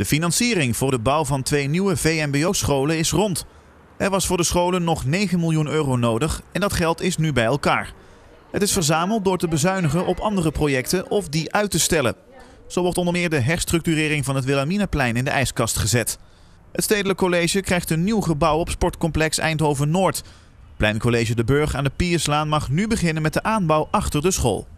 De financiering voor de bouw van twee nieuwe VMBO-scholen is rond. Er was voor de scholen nog 9 miljoen euro nodig en dat geld is nu bij elkaar. Het is verzameld door te bezuinigen op andere projecten of die uit te stellen. Zo wordt onder meer de herstructurering van het Wilhelminaplein in de ijskast gezet. Het Stedelijk College krijgt een nieuw gebouw op sportcomplex Eindhoven-Noord. Pleincollege De Burg aan de Pierslaan mag nu beginnen met de aanbouw achter de school.